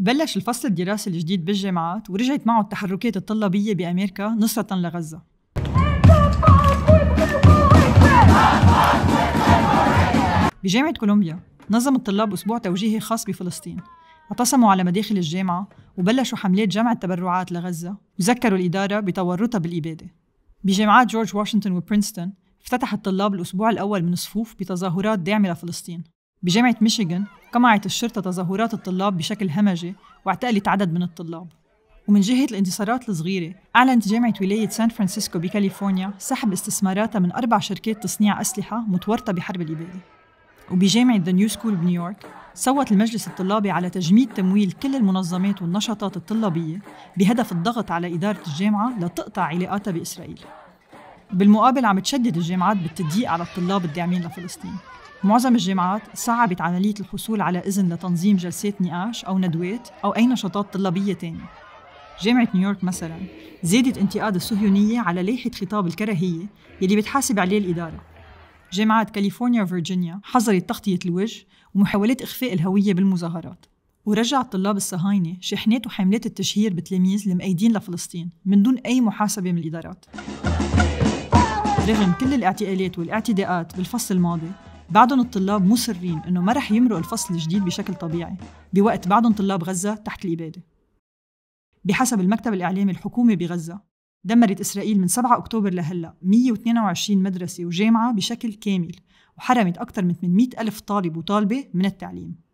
بلش الفصل الدراسي الجديد بالجامعات ورجعت معه التحركات الطلابية بأمريكا نصرة لغزة بجامعة كولومبيا نظم الطلاب أسبوع توجيهي خاص بفلسطين اعتصموا على مداخل الجامعة وبلشوا حملات جمع التبرعات لغزة وذكروا الإدارة بتورطها بالإبادة بجامعات جورج واشنطن وبرينستون افتتح الطلاب الأسبوع الأول من الصفوف بتظاهرات داعمة لفلسطين بجامعة ميشيغان قمعت الشرطة تظاهرات الطلاب بشكل همجي واعتقلت عدد من الطلاب ومن جهة الانتصارات الصغيرة أعلنت جامعة ولاية سان فرانسيسكو بكاليفورنيا سحب استثماراتها من أربع شركات تصنيع أسلحة متورطة بحرب الإبادة وبجامعة ذا نيو سكول بنيويورك صوت المجلس الطلابي على تجميد تمويل كل المنظمات والنشاطات الطلابية بهدف الضغط على إدارة الجامعة لتقطع علاقاتها بإسرائيل بالمقابل عم تشدد الجامعات بالتضييق على الطلاب الداعمين لفلسطين معظم الجامعات صعبت عملية الحصول على إذن لتنظيم جلسات نقاش أو ندوات أو أي نشاطات طلابية تانية جامعة نيويورك مثلا زادت انتقاد الصهيونية على لائحة خطاب الكراهية يلي بتحاسب عليه الإدارة جامعات كاليفورنيا وفرجينيا حظرت تغطية الوجه ومحاولات إخفاء الهوية بالمظاهرات ورجع الطلاب الصهاينة شحنات وحملات التشهير بالتلاميذ المأيدين لفلسطين من دون أي محاسبة من الإدارات رغم كل الاعتقالات والاعتداءات بالفصل الماضي بعدهم الطلاب مصرين انه ما رح يمروا الفصل الجديد بشكل طبيعي بوقت بعدهم طلاب غزه تحت الاباده بحسب المكتب الاعلامي الحكومي بغزه دمرت اسرائيل من 7 اكتوبر لهلا 122 مدرسه وجامعه بشكل كامل وحرمت اكثر من 800 الف طالب وطالبه من التعليم